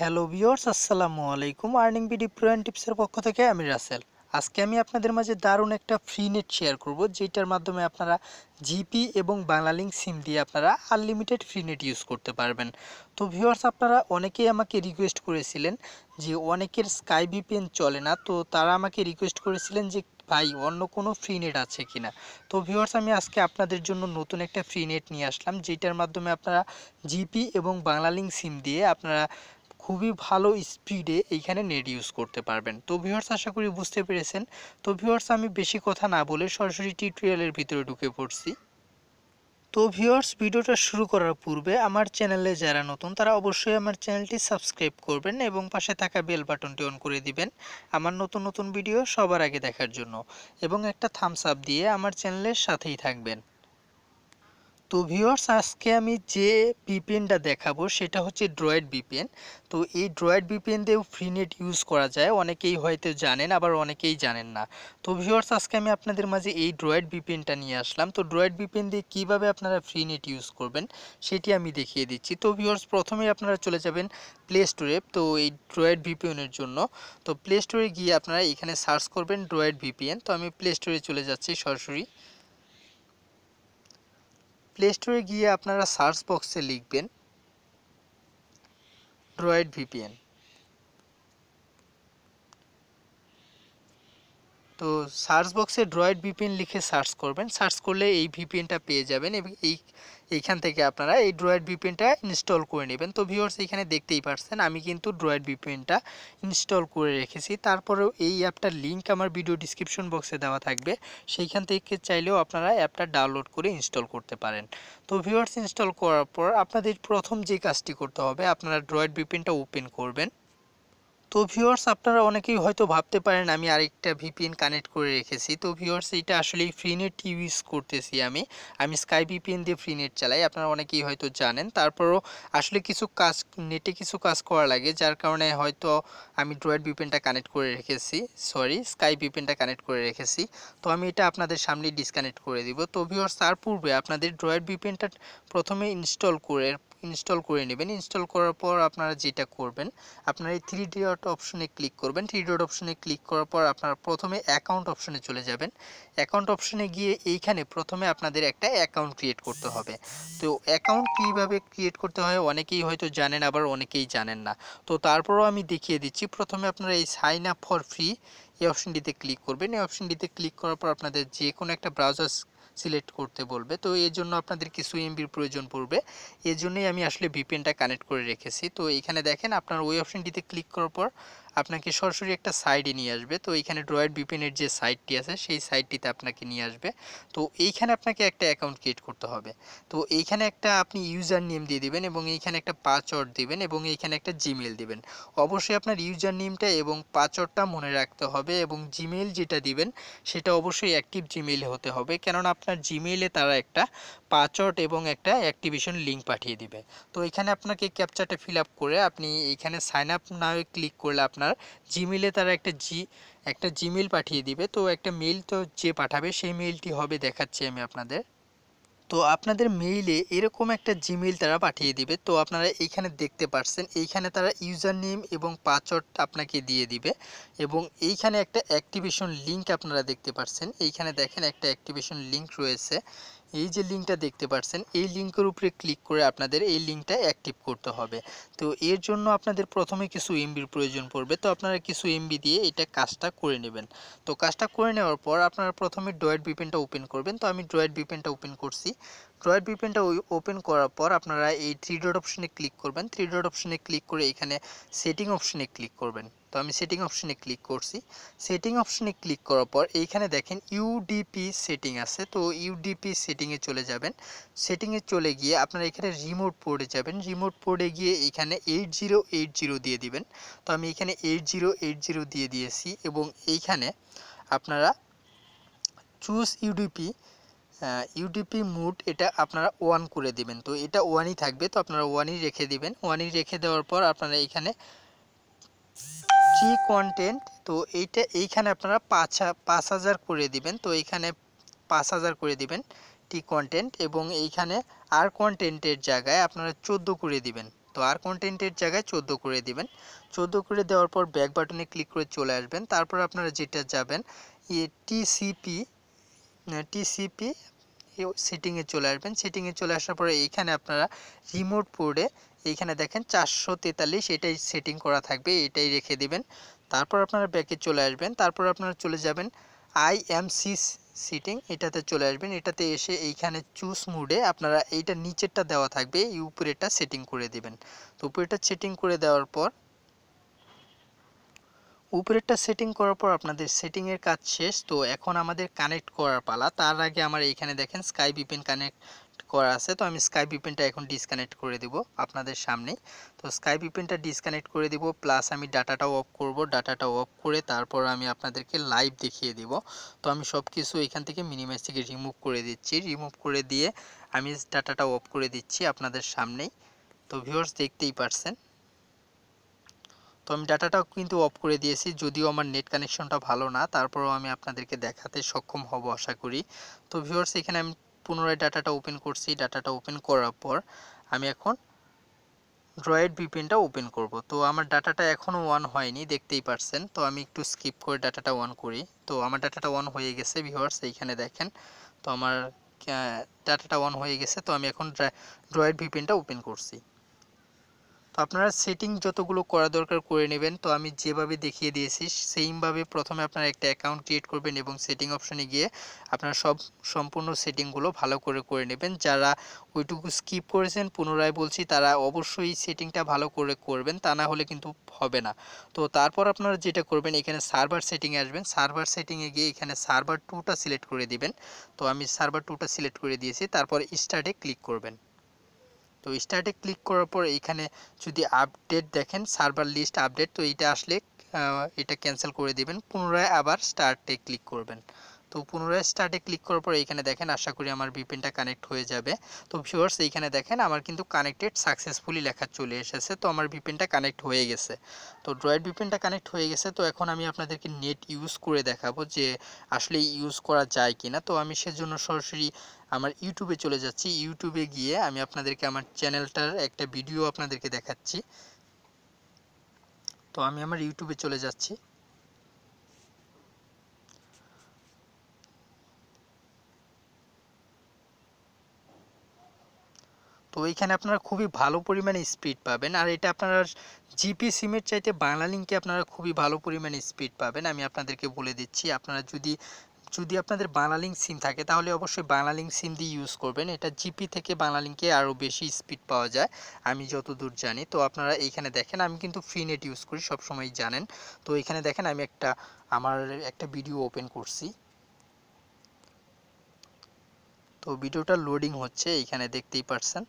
hello viewers আসসালামু আলাইকুম earning BD pro টিপসের পক্ষ থেকে আমি রাসেল আজকে আমি আপনাদের মাঝে দারুণ একটা ফ্রি নেট শেয়ার করব যেটার মাধ্যমে আপনারা জিপি এবং বাংলালিঙ্ক সিম দিয়ে আপনারা আনলিমিটেড ফ্রি নেট ইউজ করতে পারবেন তো ভিউয়ার্স আপনারা অনেকেই আমাকে রিকোয়েস্ট করেছিলেন যে অনেকের স্কাই বিপিএন চলে না তো তারা আমাকে রিকোয়েস্ট করেছিলেন যে ভাই অন্য কোনো ফ্রি নেট আছে কি না তো ভিউয়ার্স আমি আজকে আপনাদের জন্য নতুন একটা ফ্রি নেট নিয়ে আসলাম যেটার মাধ্যমে আপনারা জিপি এবং বাংলালিঙ্ক সিম দিয়ে আপনারা খুবই ভালো স্পিডে এইখানে নেট ইউজ করতে পারবেন তো ভিউয়ার্স আশা করি বুঝতে পেরেছেন তো ভিউয়ার্স আমি বেশি কথা না বলে সরাসরি টিউটোরিয়ালের ভিতরে ঢুকে পড়ছি তো ভিউয়ার্স ভিডিওটা শুরু করার পূর্বে আমার চ্যানেলে যারা নতুন তারা অবশ্যই আমার চ্যানেলটি সাবস্ক্রাইব করবেন এবং পাশে থাকা বেল বাটনটি অন করে দিবেন আমার নতুন নতুন ভিডিও সবার আগে দেখার জন্য এবং একটা থামস আপ দিয়ে আমার চ্যানেলের সাথেই থাকবেন তো ভিউয়ার্স আজকে আমি যে বিপিএনটা দেখাবো সেটা হচ্ছে ড্রয়েড বিপিএন তো এই ড্রয়েড বিপিএন দিয়েও ফ্রি নেট ইউজ করা যায় অনেকেই হয়তো জানেন আবার অনেকেই জানেন না তো ভিউয়ার্স আজকে আমি আপনাদের মাঝে এই ড্রয়েড বিপিএনটা নিয়ে আসলাম তো ড্রয়েড বিপিএন দিয়ে কীভাবে আপনারা ফ্রি নেট ইউজ করবেন সেটি আমি দেখিয়ে দিচ্ছি তো ভিউয়ার্স প্রথমে আপনারা চলে যাবেন প্লে স্টোরে তো এই ড্রয়েড বিপিএনের জন্য তো প্লে স্টোরে গিয়ে আপনারা এখানে সার্চ করবেন ড্রয়েড ভিপিএন তো আমি প্লে স্টোরে চলে যাচ্ছি সরাসরি प्ले स्टोर에 গিয়ে আপনারা সার্চ বক্সে লিখবেন অ্যান্ড্রয়েড ভিপিএন তো সার্চ বক্সে ড্রয়েড ভিপিএন লিখে সার্চ করবেন সার্চ করলে এই ভিপিএনটা পেয়ে যাবেন এবং এই এইখান থেকে আপনারা এই ড্রয়েড ভিপিএনটা ইনস্টল করে নেবেন তো ভিউয়ার্স এখানে দেখতেই পারছেন আমি কিন্তু ড্রয়েড ভিপিএনটা ইনস্টল করে রেখেছি তারপরেও এই অ্যাপটার লিঙ্ক আমার ভিডিও ডিসক্রিপশন বক্সে দেওয়া থাকবে সেইখান থেকে চাইলেও আপনারা অ্যাপটা ডাউনলোড করে ইনস্টল করতে পারেন তো ভিউয়ার্স ইনস্টল করার পর আপনাদের প্রথম যে কাজটি করতে হবে আপনারা ড্রয়েড ভিপিএনটা ওপেন করবেন তো ভিউয়ার্স আপনারা অনেকেই হয়তো ভাবতে পারেন আমি আরেকটা ভিপিএন কানেক্ট করে রেখেছি তো ভিউয়ার্স এটা আসলে ফ্রি নেট ইউজ করতেছি আমি আমি স্কাই ভিপিএন দিয়ে ফ্রি নেট চালাই আপনারা অনেকেই হয়তো জানেন তারপরও আসলে কিছু কাজ নেটে কিছু কাজ করা লাগে যার কারণে হয়তো আমি ড্রয়েড ভিপিএনটা কানেক্ট করে রেখেছি সরি স্কাই ভিপিএনটা কানেক্ট করে রেখেছি তো আমি এটা আপনাদের সামনে ডিসকানেক্ট করে দিব তো ভিউয়ার্স তার পূর্বে আপনাদের ড্রয়েড ভিপিএনটা প্রথমে ইনস্টল করে ইনস্টল করে নেবেন ইনস্টল করার পর আপনারা যেটা করবেন আপনারা এই থ্রি ডট অপশনে ক্লিক করবেন থ্রি ডট অপশনে ক্লিক করার পর আপনারা প্রথমে অ্যাকাউন্ট অপশনে চলে যাবেন অ্যাকাউন্ট অপশনে গিয়ে এইখানে প্রথমে আপনাদের একটা অ্যাকাউন্ট ক্রিয়েট করতে হবে তো অ্যাকাউন্ট কীভাবে ক্রিয়েট করতে হয় অনেকেই হয়তো জানেন আবার অনেকেই জানেন না তো তারপরও আমি দেখিয়ে দিচ্ছি প্রথমে আপনারা এই সাইন আপ ফর ফ্রি এই অপশনটিতে ক্লিক করবেন এই অপশনটিতে ক্লিক করার পর আপনাদের যে কোনো একটা ব্রাউজার সিলেক্ট করতে বলবে তো এর জন্য আপনাদের কিছু এমবির প্রয়োজন পড়বে এর জন্যই আমি আসলে ভিপিএনটা কানেক্ট করে রেখেছি তো এখানে দেখেন আপনার ওই অপশনটিতে ক্লিক করার পর আপনাকে সরাসরি একটা সাইডে নিয়ে আসবে তো এইখানে ড্রয়েড বিপিনের যে সাইটটি আছে সেই সাইটটিতে আপনাকে নিয়ে আসবে তো এইখানে আপনাকে একটা অ্যাকাউন্ট ক্রিয়েট করতে হবে তো এইখানে একটা আপনি ইউজার নেম দিয়ে দিবেন এবং এইখানে একটা পাসওয়ার্ড দিবেন এবং এইখানে একটা জিমেল দিবেন অবশ্যই আপনার ইউজার নেমটা এবং পাসওয়ার্ডটা মনে রাখতে হবে এবং জিমেল যেটা দিবেন সেটা অবশ্যই অ্যাক্টিভ জিমেল হতে হবে কেননা আপনার জিমেইলে তারা একটা পাসওয়ার্ড এবং একটা অ্যাক্টিভেশন লিঙ্ক পাঠিয়ে দিবে তো এখানে আপনাকে ক্যাপচারটা ফিল আপ করে আপনি এইখানে সাইন আপ নাও ক্লিক করলে আপনার আপনার জিমেলে তারা একটা জি একটা জিমেল পাঠিয়ে দিবে তো একটা মেইল তো যে পাঠাবে সেই মেইলটি হবে দেখাচ্ছি আমি আপনাদের তো আপনাদের মেইলে এরকম একটা জিমেল তারা পাঠিয়ে দিবে তো আপনারা এইখানে দেখতে পাচ্ছেন এইখানে তারা ইউজার নেম এবং পাসওয়ার্ড আপনাকে দিয়ে দিবে এবং এইখানে একটা অ্যাক্টিভেশন লিংক আপনারা দেখতে পাচ্ছেন এইখানে দেখেন একটা অ্যাক্টিভেশন লিংক রয়েছে এই যে লিঙ্কটা দেখতে পাচ্ছেন এই লিঙ্কের উপরে ক্লিক করে আপনাদের এই লিঙ্কটা অ্যাক্টিভ করতে হবে তো এর জন্য আপনাদের প্রথমে কিছু এমবির প্রয়োজন পড়বে তো আপনারা কিছু এমবি দিয়ে এটা কাজটা করে নেবেন তো কাজটা করে নেওয়ার পর আপনারা প্রথমে ড্রয়েড বিপেনটা ওপেন করবেন তো আমি ড্রয়েড বিপেনটা ওপেন করছি ড্রয়েড বিপেনটা ওপেন করার পর আপনারা এই থ্রি ডট অপশনে ক্লিক করবেন থ্রি ডট অপশনে ক্লিক করে এখানে সেটিং অপশনে ক্লিক করবেন তো আমি সেটিং অপশনে ক্লিক করছি সেটিং অপশনে ক্লিক করার পর এইখানে দেখেন ইউডিপি সেটিং আছে তো ইউডিপি সেটিংয়ে চলে যাবেন সেটিংয়ে চলে গিয়ে আপনারা এখানে রিমোট পোর্টে যাবেন রিমোট পোর্টে গিয়ে এখানে এইট জিরো এইট জিরো দিয়ে দিবেন তো আমি এখানে এইট জিরো এইট জিরো দিয়ে দিয়েছি এবং এইখানে আপনারা চুজ ইউডিপি ইউডিপি মুড এটা আপনারা ওয়ান করে দিবেন তো এটা ওয়ানই থাকবে তো আপনারা ওয়ানই রেখে দিবেন ওয়ানই রেখে দেওয়ার পর আপনারা এখানে ফ্রি কন্টেন্ট তো এইটা এইখানে আপনারা পাঁচ পাঁচ হাজার করে দিবেন তো এইখানে পাঁচ হাজার করে দিবেন টি কন্টেন্ট এবং এইখানে আর কন্টেন্টের জায়গায় আপনারা চোদ্দো করে দিবেন তো আর কন্টেন্টের জায়গায় চোদ্দো করে দিবেন চোদ্দো করে দেওয়ার পর ব্যাক বাটনে ক্লিক করে চলে আসবেন তারপর আপনারা যেটা যাবেন ইয়ে টিসিপি টিসিপি সেটিংয়ে চলে আসবেন সেটিংয়ে চলে আসার পরে এইখানে আপনারা রিমোট পোর্ডে এইখানে দেখেন চারশো তেতাল্লিশ এটাই সেটিং করা থাকবে এটাই রেখে দিবেন তারপর আপনারা ব্যাকে চলে আসবেন তারপর আপনারা চলে যাবেন আই এম সি সিটিং এটাতে চলে আসবেন এটাতে এসে এইখানে চুজ মুডে আপনারা এইটা নিচেরটা দেওয়া থাকবে এই উপরেটা সেটিং করে দিবেন তো উপরেটা সেটিং করে দেওয়ার পর উপরেরটা সেটিং করার পর আপনাদের সেটিংয়ের কাজ শেষ তো এখন আমাদের কানেক্ট করার পালা তার আগে আমার এইখানে দেখেন স্কাই বিপিন কানেক্ট করা আছে তো আমি স্কাই ভিপেনটা এখন ডিসকানেক্ট করে দিব আপনাদের সামনে তো স্কাই ভিপেনটা ডিসকানেক্ট করে দিব প্লাস আমি ডাটাটাও অফ করব ডাটাটাও অফ করে তারপর আমি আপনাদেরকে লাইভ দেখিয়ে দিব তো আমি সব কিছু এখান থেকে মিনিমাইজ থেকে রিমুভ করে দিচ্ছি রিমুভ করে দিয়ে আমি ডাটাটা অফ করে দিচ্ছি আপনাদের সামনেই তো ভিউয়ার্স দেখতেই পারছেন তো আমি ডাটাটাও কিন্তু অফ করে দিয়েছি যদিও আমার নেট কানেকশনটা ভালো না তারপরেও আমি আপনাদেরকে দেখাতে সক্ষম হব আশা করি তো ভিউয়ার্স এখানে আমি পুনরায় ডাটাটা ওপেন করছি ডাটাটা ওপেন করার পর আমি এখন ড্রয়েড ভিপিএনটা ওপেন করব তো আমার ডাটাটা এখনও ওয়ান হয়নি দেখতেই পারছেন তো আমি একটু স্কিপ করে ডাটাটা ওয়ান করি তো আমার ডাটাটা ওয়ান হয়ে গেছে ভিউয়ার্স এইখানে দেখেন তো আমার ডাটাটা ওয়ান হয়ে গেছে তো আমি এখন ড্রয়েড ভিপিএনটা ওপেন করছি তো আপনারা সেটিং যতগুলো করা দরকার করে নেবেন তো আমি যেভাবে দেখিয়ে দিয়েছি সেইমভাবে প্রথমে আপনারা একটা অ্যাকাউন্ট ক্রিয়েট করবেন এবং সেটিং অপশনে গিয়ে আপনারা সব সম্পূর্ণ সেটিংগুলো ভালো করে করে নেবেন যারা ওইটুকু স্কিপ করেছেন পুনরায় বলছি তারা অবশ্যই সেটিংটা ভালো করে করবেন তা না হলে কিন্তু হবে না তো তারপর আপনারা যেটা করবেন এখানে সার্ভার সেটিংয়ে আসবেন সার্ভার সেটিংয়ে গিয়ে এখানে সার্ভার টুটা সিলেক্ট করে দিবেন তো আমি সার্ভার টুটা সিলেক্ট করে দিয়েছি তারপর স্টার্টে ক্লিক করবেন তো স্টার্টে ক্লিক করার পর এখানে যদি আপডেট দেখেন সার্ভার লিস্ট আপডেট তো এইটা আসলে এটা ক্যান্সেল করে দিবেন পুনরায় আবার স্টার্টে ক্লিক করবেন তো পুনরায় স্টার্টে ক্লিক করার পর এখানে দেখেন আশা করি আমার ভিপিএনটা কানেক্ট হয়ে যাবে তো ভিউয়ার্স এইখানে দেখেন আমার কিন্তু কানেক্টেড সাকসেসফুলি লেখা চলে এসেছে তো আমার ভিপিএনটা কানেক্ট হয়ে গেছে তো ড্রয়েড ভিপিএনটা কানেক্ট হয়ে গেছে তো এখন আমি আপনাদেরকে নেট ইউজ করে দেখাবো যে আসলে ইউজ করা যায় কি না তো আমি সেজন্য সরাসরি আমার ইউটিউবে চলে যাচ্ছি ইউটিউবে গিয়ে আমি আপনাদেরকে আমার চ্যানেলটার একটা ভিডিও আপনাদেরকে দেখাচ্ছি তো আমি আমার ইউটিউবে চলে যাচ্ছি তো এইখানে আপনারা খুবই ভালো পরিমাণে স্পিড পাবেন আর এটা আপনারা জিপি সিমের চাইতে বাংলা লিঙ্কে আপনারা খুবই ভালো পরিমাণে স্পিড পাবেন আমি আপনাদেরকে বলে দিচ্ছি আপনারা যদি যদি আপনাদের বানালিং সিম থাকে তাহলে অবশ্যই বানালিং সিম দিয়ে ইউজ করবেন এটা জিপি থেকে বানালিংকে আরও বেশি স্পিড পাওয়া যায় আমি যতদূর জানি তো আপনারা এইখানে দেখেন আমি কিন্তু ফ্রিনেট ইউজ করি সবসময় জানেন তো এখানে দেখেন আমি একটা আমার একটা ভিডিও ওপেন করছি তো ভিডিওটা লোডিং হচ্ছে এইখানে দেখতেই পারছেন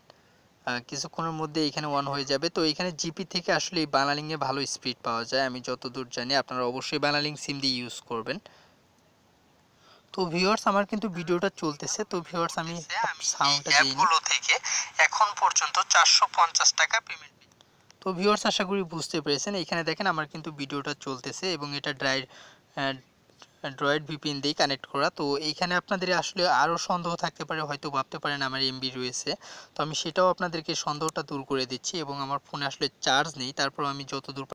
কিছুক্ষণের মধ্যে এখানে ওয়ান হয়ে যাবে তো এখানে জিপি থেকে আসলে এই বানালিংয়ে ভালো স্পিড পাওয়া যায় আমি যতদূর জানি আপনারা অবশ্যই বানালিং সিম দিয়ে ইউজ করবেন তো ভিউয়ার্স আমার কিন্তু ভিডিওটা চলতেছে তো ভিউয়ার্স আমি সাউন্ডটা দিই অ্যাপগুলো থেকে এখন পর্যন্ত 450 টাকা পেমেন্ট তো ভিউয়ার্স আশা করি বুঝতে পেরেছেন এখানে দেখেন আমার কিন্তু ভিডিওটা চলতেছে এবং এটা ড্রাই ড্রয়েড ভিপিএন দিয়ে কানেক্ট করা তো এইখানে আপনাদের আসলে আরও সন্দেহ থাকতে পারে হয়তো ভাবতে পারেন আমার এমবি রয়েছে তো আমি সেটাও আপনাদেরকে সন্দেহটা দূর করে দিচ্ছি এবং আমার ফোনে আসলে চার্জ নেই তারপর আমি যতদূর